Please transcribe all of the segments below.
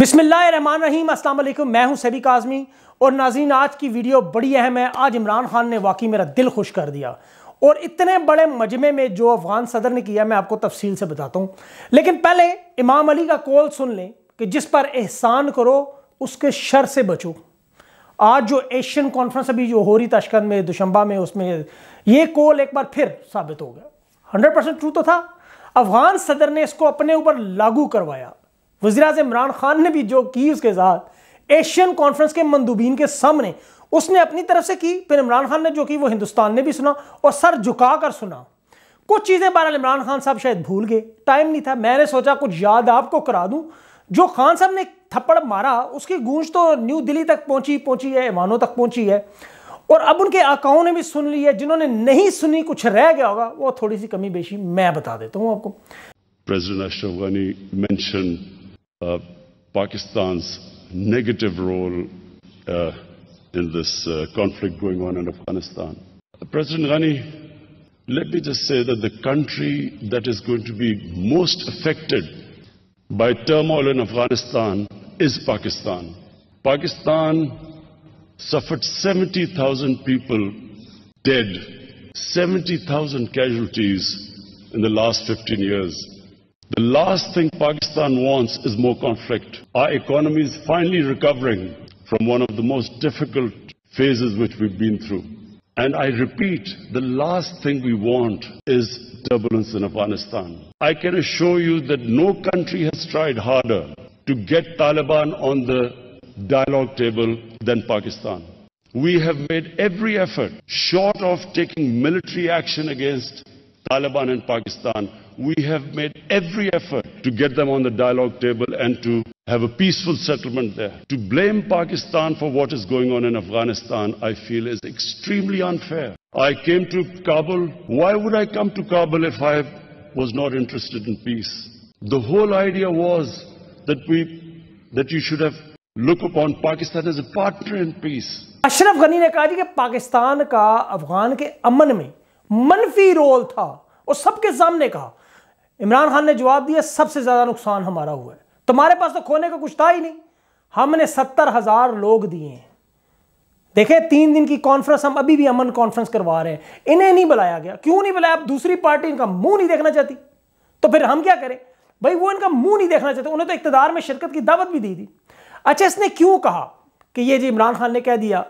बिसमीम असल मैं हूं सभी काजमी और नाजीन आज की वीडियो बड़ी अहम है आज इमरान खान ने वाकई मेरा दिल खुश कर दिया और इतने बड़े मजमे में जो अफगान सदर ने किया मैं आपको तफसील से बताता हूँ लेकिन पहले इमाम अली का कॉल सुन लें कि जिस पर एहसान करो उसके शर से बचो आज जो एशियन कॉन्फ्रेंस अभी जो हो रही तशकंद में दुशंबा में उसमें ये कॉल एक बार फिर साबित हो गया हंड्रेड परसेंट ट्रू तो था अफगान सदर ने इसको अपने ऊपर लागू करवाया वजी अजम इमरान खान ने भी जो की उसके साथ एशियन कॉन्फ्रेंस के मंदूबीन के सामने उसने अपनी तरफ से की फिर इमरान खान ने जो की वो हिंदुस्तान ने भी सुना और सर झुका कर सुना कुछ चीज़ें बहरहाल इमरान खान साहब शायद भूल गए टाइम नहीं था मैंने सोचा कुछ याद आपको करा दूँ जो खान साहब ने थप्पड़ मारा उसकी गूंज तो न्यू दिल्ली तक पहुंची पहुंची है ईमानों तक पहुंची है और अब उनके आकाओं ने भी सुन ली है जिन्होंने नहीं सुनी कुछ रह गया होगा वो थोड़ी सी कमी बेशी मैं बता देता हूँ आपको President Ashraf Ghani mentioned uh, Pakistan's negative role uh, in this uh, conflict going on in Afghanistan. President Ghani, let me just say that the country that is going to be most affected by turmoil in Afghanistan is Pakistan. Pakistan suffered 70,000 people dead, 70,000 casualties in the last 15 years. The last thing Pakistan wants is more conflict. Our economy is finally recovering from one of the most difficult phases which we've been through. And I repeat, the last thing we want is turbulence in Afghanistan. I can assure you that no country has tried harder to get Taliban on the dialogue table than Pakistan. We have made every effort, short of taking military action against Taliban in Pakistan, we have made every effort to get them on the dialogue table and to have a peaceful settlement there. To blame Pakistan for what is going on in Afghanistan, I feel, is extremely unfair. I came to Kabul. Why would I come to Kabul if I was not interested in peace? The whole idea was that, we, that you should have look upon Pakistan as a partner in peace. Ashraf Ghani ने कहा जी कि पाकिस्तान का अफगान के अमन में मनफी role था और सबके सामने कहा इमरान खान ने जवाब दिया सबसे ज़्यादा नुकसान हमारा हुआ है तुम्हारे पास तो खोने का कुछ था ही नहीं हमने सत्तर हज़ार लोग दिए हैं देखे तीन दिन की कॉन्फ्रेंस हम अभी भी अमन कॉन्फ्रेंस करवा रहे हैं इन्हें नहीं बुलाया गया क्यों नहीं बुलाया आप दूसरी पार्टी इनका मुंह नहीं देखना चाहती तो फिर हम क्या करें भाई वो इनका मुंह नहीं देखना चाहते उन्हें तो इकतदार में शिरकत की दावत भी दी थी अच्छा इसने क्यों कहा कि ये जी इमरान खान ने कह दिया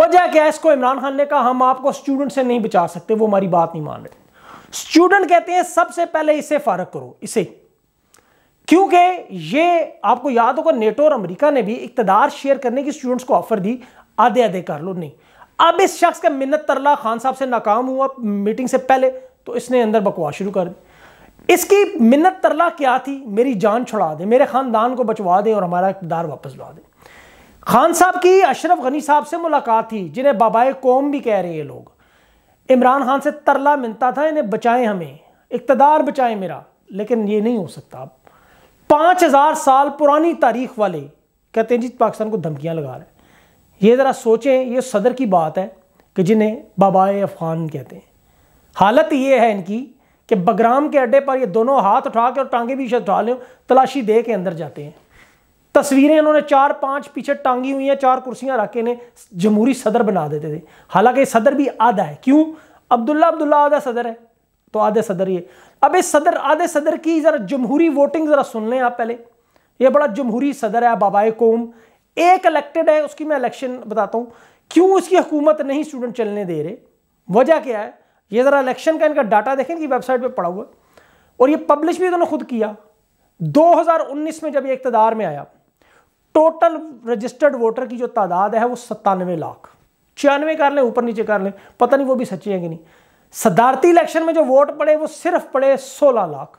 वजह क्या है इसको इमरान खान ने कहा हम आपको स्टूडेंट से नहीं बचा सकते वो हमारी बात नहीं मान रहे स्टूडेंट कहते हैं सबसे पहले इसे फारक करो इसे क्योंकि ये आपको याद होगा नेटो और अमेरिका ने भी इकतदार शेयर करने की स्टूडेंट्स को ऑफर दी आधे आधे कर लो नहीं अब इस शख्स का मिन्नत तरला खान साहब से नाकाम हुआ मीटिंग से पहले तो इसने अंदर बकवास शुरू कर दी इसकी मिन्नत तरला क्या थी मेरी जान छुड़ा दे मेरे खानदान को बचवा दें और हमारा इकदार वापस ला दें खान साहब की अशरफ गनी साहब से मुलाकात थी जिन्हें बाबाए कौम भी कह रहे हैं लोग इमरान खान से तरला मिलता था इन्हें बचाएं हमें इकतदार बचाएं मेरा लेकिन ये नहीं हो सकता अब पाँच हज़ार साल पुरानी तारीख वाले कहते हैं जी पाकिस्तान को धमकियां लगा रहे हैं ये ज़रा सोचें ये सदर की बात है कि जिन्हें बाबा अफ़गान कहते हैं हालत ये है इनकी कि बगराम के अड्डे पर ये दोनों हाथ उठा के और टांगे भी शायद उठा लें तलाशी दे के अंदर जाते हैं तस्वीरें इन्होंने चार पांच पीछे टांगी हुई हैं चार कुर्सियां रख के इन्हें जमहूरी सदर बना देते थे हालांकि सदर भी आधा है क्यों अब्दुल्ला अब्दुल्ला आधा सदर है तो आधे सदर ये अब इस सदर आधे सदर की ज़रा जमहूरी वोटिंग ज़रा सुन लें आप पहले ये बड़ा जमहूरी सदर है बाबाए कौम एक इलेक्टेड है उसकी मैं इलेक्शन बताता हूँ क्यों उसकी हुकूमत नहीं स्टूडेंट चलने दे रहे वजह क्या है ये ज़रा इलेक्शन का इनका डाटा देखें कि वेबसाइट पर पड़ा हुआ और ये पब्लिश भी इन्होंने खुद किया 2019 में जब ये इकतदार में आया टोटल रजिस्टर्ड वोटर की जो तादाद है वो सत्तानवे लाख छियानवे कर लें ऊपर नीचे कर लें पता नहीं वो भी सच्ची है कि नहीं सदारती इलेक्शन में जो वोट पड़े वो सिर्फ पड़े सोलह लाख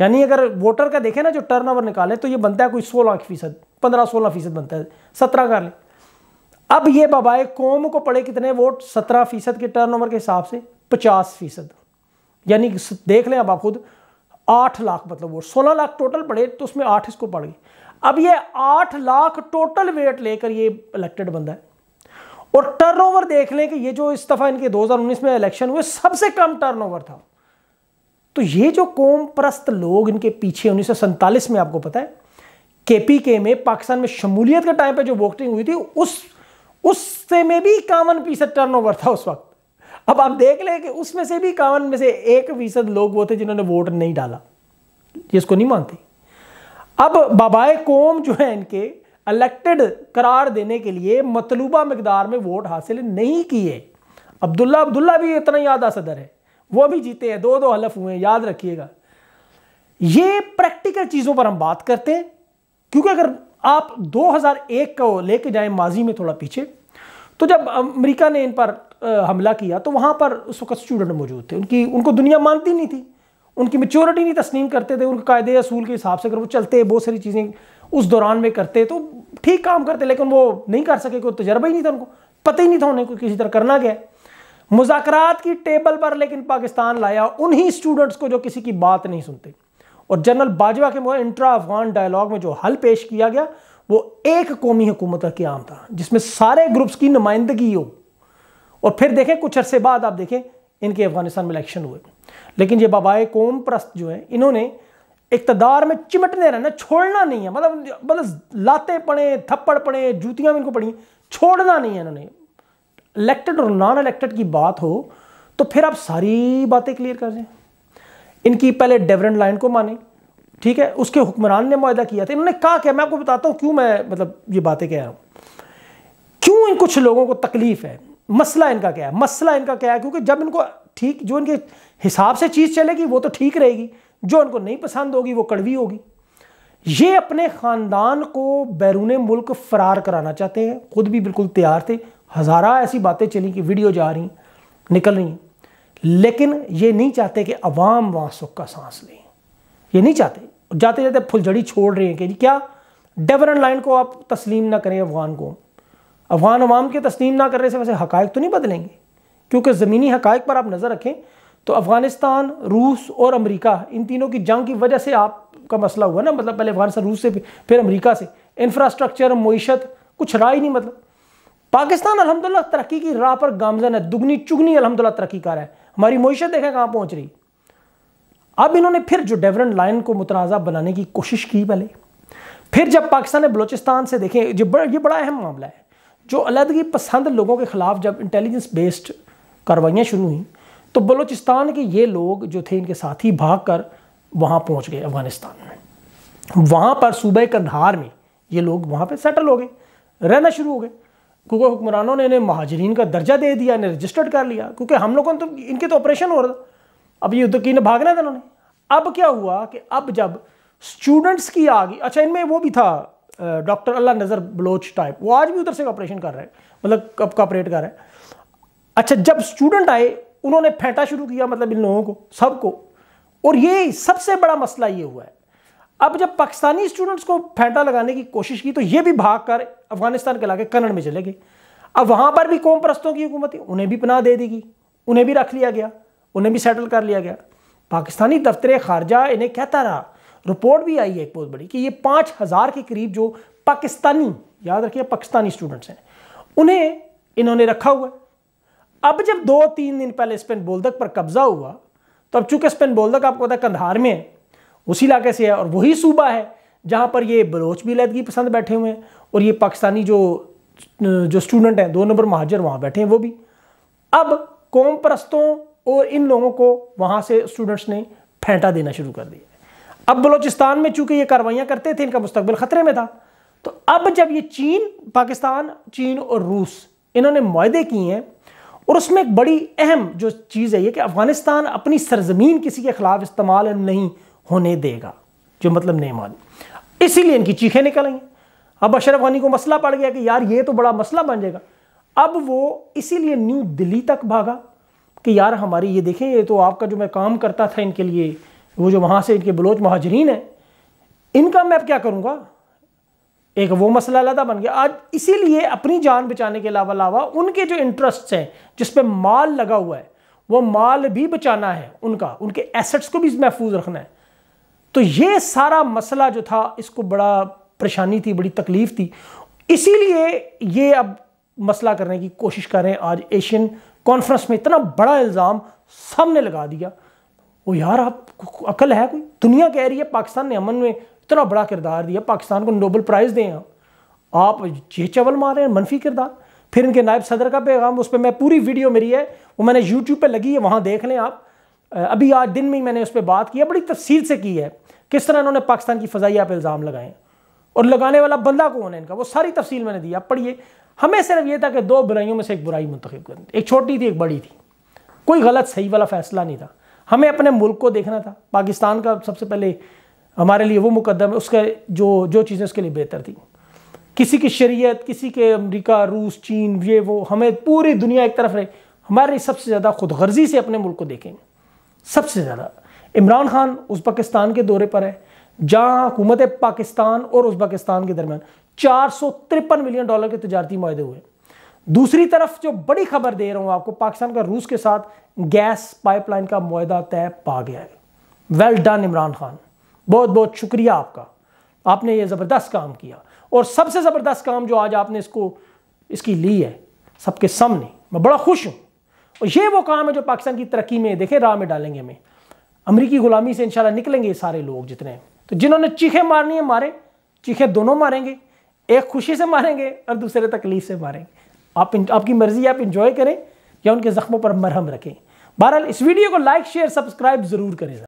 यानी अगर वोटर का देखें ना जो टर्न ओवर निकाले तो ये बनता है कोई सोलह फीसद पंद्रह सोलह फीसद बनता है सत्रह कर लें अब ये बबाए कौम को पड़े कितने वोट सत्रह फीसद के टर्न ओवर के हिसाब से पचास फीसद यानी देख लें अब आप खुद आठ लाख मतलब वोट सोलह लाख टोटल पड़े तो उसमें आठ इसको पड़ गए अब ये आठ लाख टोटल वेट लेकर ये इलेक्टेड बंदा है और टर्नओवर देख लें कि ये जो इस दफ़ा इनके 2019 में इलेक्शन हुए सबसे कम टर्नओवर था तो ये जो कौम प्रस्त लोग इनके पीछे उन्नीस में आपको पता है के में पाकिस्तान में शमूलियत के टाइम पे जो वोटिंग हुई थी उस उससे में भी इक्यावन फीसद टर्नओवर था उस वक्त अब आप देख लें कि उसमें से भी इक्यावन में से एक फीसद लोग वो थे जिन्होंने वोट नहीं डाला ये इसको नहीं मानते अब बाबाए कौम जो है इनके इलेक्टेड करार देने के लिए मतलूबा मकदार में वोट हासिल नहीं किए अब्दुल्ला अब्दुल्ला भी इतना आधा सदर है वो भी जीते हैं दो दो हलफ हुए हैं याद रखिएगा ये प्रैक्टिकल चीज़ों पर हम बात करते हैं क्योंकि अगर आप 2001 को लेके जाएं माजी में थोड़ा पीछे तो जब अमेरिका ने इन पर हमला किया तो वहाँ पर उस वक्त स्टूडेंट मौजूद थे उनकी उनको दुनिया मानती नहीं थी उनकी मेच्योरिटी नहीं तस्लीम करते थे उनके कायदे असूल के हिसाब से अगर वो चलते बहुत सारी चीज़ें उस दौरान में करते तो ठीक काम करते लेकिन वो नहीं कर सके कोई तजर्बा ही नहीं था उनको पता ही नहीं था उन्हें कोई किसी तरह करना गया मुजाकर की टेबल पर लेकिन पाकिस्तान लाया उन्हीं स्टूडेंट्स को जो किसी की बात नहीं सुनते और जनरल बाजवा के इंट्रा अफगान डायलॉग में जो हल पेश किया गया वो एक कौमी हुकूमत का क्याम था जिसमें सारे ग्रुप्स की नुमाइंदगी हो और फिर देखें कुछ अरसे बाद आप देखें इनके अफगानिस्तान में इलेक्शन हुए लेकिन ये बाबाए कौम प्रस्त जो है इन्होंने इकतदार में चिमटने रहना छोड़ना नहीं है मतलब मतलब लाते पड़े थप्पड़ पड़े जूतियाँ भी इनको पड़ी छोड़ना नहीं है इन्होंने इलेक्टेड और नॉन इलेक्टेड की बात हो तो फिर आप सारी बातें क्लियर कर दें इनकी पहले डेवरेंट लाइन को माने ठीक है उसके हुक्मरान ने माहा किया था इन्होंने कहा क्या मैं आपको बताता हूँ क्यों मैं मतलब ये बातें कह रहा हूँ क्यों इन कुछ लोगों को तकलीफ है मसला इनका क्या है मसला इनका क्या है क्योंकि जब इनको ठीक जो इनके हिसाब से चीज़ चलेगी वो तो ठीक रहेगी जो उनको नहीं पसंद होगी वो कड़वी होगी ये अपने ख़ानदान को बैरून मुल्क फरार कराना चाहते हैं खुद भी बिल्कुल तैयार थे हज़ारा ऐसी बातें चली कि वीडियो जा रही निकल रही लेकिन ये नहीं चाहते कि अवाम वहाँ सुख का सांस लें ये नहीं चाहते जाते जाते फुलझड़ी छोड़ रहे हैं कि जी क्या डेवरन लाइन को आप तस्लीम ना करें अफगान को अफगान अवाम के तस्लीम ना करने से वैसे हकायक तो नहीं बदलेंगे क्योंकि ज़मीनी हकायक पर आप नज़र रखें तो अफ़गानिस्तान रूस और अमेरिका इन तीनों की जंग की वजह से आपका मसला हुआ ना मतलब पहले अफगानिस्तान रूस से फिर अमेरिका से इंफ्रास्ट्रक्चर मीशत कुछ रहा ही नहीं मतलब पाकिस्तान अलहमदिल्ला तरक्की की राह पर गामजन है दुगनी चुगनी अलहमदिल्ला तरक्की कर रहा है हमारी मीशत देखें कहाँ पहुँच रही अब इन्होंने फिर जो डेवरन लाइन को मुतनाज़ा बनाने की कोशिश की पहले फिर जब पाकिस्तान ने बलोचिस्तान से देखें बड़ा ये बड़ा अहम मामला है जो अलहदगी पसंद लोगों के ख़िलाफ़ जब इंटेलिजेंस बेस्ड कार्रवाइयाँ शुरू हुई तो बलूचिस्तान के ये लोग जो थे इनके साथ ही भाग कर वहाँ पहुँच गए अफगानिस्तान में वहाँ पर सूबे कंधार में ये लोग वहाँ पर सेटल हो गए रहना शुरू हो गए क्योंकि हुक्मरानों ने इन्हें महाजरीन का दर्जा दे दिया इन्हें रजिस्टर्ड कर लिया क्योंकि हम लोगों ने तो इनके तो ऑपरेशन हो रहा था अब ये तो किन भागना था उन्होंने अब क्या हुआ कि अब जब स्टूडेंट्स की आ गई अच्छा इनमें वो भी था डॉक्टर अल्लाह नज़र बलोच टाइप वो आज भी उधर से ऑपरेशन कर रहे हैं मतलब कब का ऑपरेट कर रहे हैं अच्छा जब स्टूडेंट आए उन्होंने फेंटा शुरू किया मतलब इन लोगों को सबको और ये सबसे बड़ा मसला ये हुआ है अब जब पाकिस्तानी स्टूडेंट्स को फेंटा लगाने की कोशिश की तो ये भी भाग कर अफगानिस्तान के इलाके कन्नड़ में चले गए अब वहाँ पर भी कौम परस्तों की हुकूमत है उन्हें भी पनाह दे दी गई उन्हें भी रख लिया गया उन्हें भी सेटल कर लिया गया पाकिस्तानी दफ्तर खारजा इन्हें कहता रहा रिपोर्ट भी आई है एक बहुत बड़ी कि ये पाँच हज़ार के करीब जो पाकिस्तानी याद रखिए पाकिस्तानी स्टूडेंट्स हैं उन्हें इन्होंने रखा हुआ है अब जब दो तीन दिन पहले स्पेन बोलदक पर कब्जा हुआ तो अब चूंकि स्पेन बोलदक आपको पता है कंधार में है उसी इलाके से है और वही सूबा है जहां पर ये बलोच भी लैदगी पसंद बैठे हुए हैं और ये पाकिस्तानी जो जो स्टूडेंट हैं दो नंबर महाजर वहां बैठे हैं वो भी अब कौम परस्तों और इन लोगों को वहां से स्टूडेंट्स ने फेंटा देना शुरू कर दिया अब बलोचिस्तान में चूंकि ये कार्रवाइयाँ करते थे इनका मुस्तबिल ख़तरे में था तो अब जब ये चीन पाकिस्तान चीन और रूस इन्होंने माहदे किए हैं और उसमें एक बड़ी अहम जो चीज़ है ये कि अफ़गानिस्तान अपनी सरजमीन किसी के ख़िलाफ़ इस्तेमाल नहीं होने देगा जो मतलब नहीं मान इसीलिए इनकी चीखें निकलेंगी अब अशरफ गानी को मसला पड़ गया कि यार ये तो बड़ा मसला बन जाएगा अब वो इसीलिए न्यू दिल्ली तक भागा कि यार हमारी ये देखें ये तो आपका जो मैं काम करता था इनके लिए वो जो वहाँ से इनके बलोच महाजरीन हैं इनका मैं अब क्या करूँगा एक वो मसला अलहदा बन गया आज इसीलिए अपनी जान बचाने के अलावा अलावा उनके जो इंटरेस्ट्स हैं जिस पे माल लगा हुआ है वो माल भी बचाना है उनका उनके एसेट्स को भी महफूज रखना है तो ये सारा मसला जो था इसको बड़ा परेशानी थी बड़ी तकलीफ थी इसीलिए ये अब मसला करने की कोशिश कर रहे हैं आज एशियन कॉन्फ्रेंस में इतना बड़ा इल्ज़ाम सबने लगा दिया वो यार आप अकल है कोई दुनिया कह रही है पाकिस्तान ने अमन में इतना बड़ा किरदार दिया पाकिस्तान को नोबल प्राइज़ दें आप आप ये चवल मार रहे हैं मनफी किरदार फिर इनके नायब सदर का पैगाम उस पर मैं पूरी वीडियो मेरी है वो मैंने यूट्यूब पर लगी है वहाँ देख लें आप अभी आज दिन में ही मैंने उस पर बात की है बड़ी तफसील से की है किस तरह इन्होंने पाकिस्तान की फ़जाइया पर इल्ज़ाम लगाए और लगाने वाला बंदा कौन है इनका वो सारी तफसील मैंने दी आप पढ़िए हमें सिर्फ ये था कि दो बुराइयों में से एक बुराई मुंतखब कर एक छोटी थी एक बड़ी थी कोई गलत सही वाला फैसला नहीं था हमें अपने मुल्क को देखना था पाकिस्तान का सबसे पहले हमारे लिए वो मुकदम है उसके जो जो चीज़ें उसके लिए बेहतर थी किसी की शरीयत किसी के अमेरिका रूस चीन ये वो हमें पूरी दुनिया एक तरफ रहे हमारे लिए सबसे ज़्यादा खुद गर्जी से अपने मुल्क को देखेंगे सबसे ज़्यादा इमरान खान उज़्बकिस्तान के दौरे पर है जहाँ हुकूमत पाकिस्तान और उज़्बकिस्तान के दरमियान चार सौ तिरपन मिलियन डॉलर के तजारती माहे हुए दूसरी तरफ जो बड़ी खबर दे रहा हूँ आपको पाकिस्तान का रूस के साथ गैस पाइपलाइन का माहा तय पा गया है वेल डन इमरान खान बहुत बहुत शुक्रिया आपका आपने ये ज़बरदस्त काम किया और सबसे ज़बरदस्त काम जो आज आपने इसको इसकी ली है सबके सामने मैं बड़ा खुश हूँ और ये वो काम है जो पाकिस्तान की तरक्की में देखें राह में डालेंगे हमें अमरीकी ग़ुलामी से इनशाला निकलेंगे ये सारे लोग जितने तो जिन्होंने चीखें मारनी है मारें चीखें दोनों मारेंगे एक खुशी से मारेंगे और दूसरे तकलीफ से मारेंगे आप आपकी मर्ज़ी आप इंजॉय करें या उनके ज़ख्मों पर मरहम रखें बहरहाल इस वीडियो को लाइक शेयर सब्सक्राइब ज़रूर करें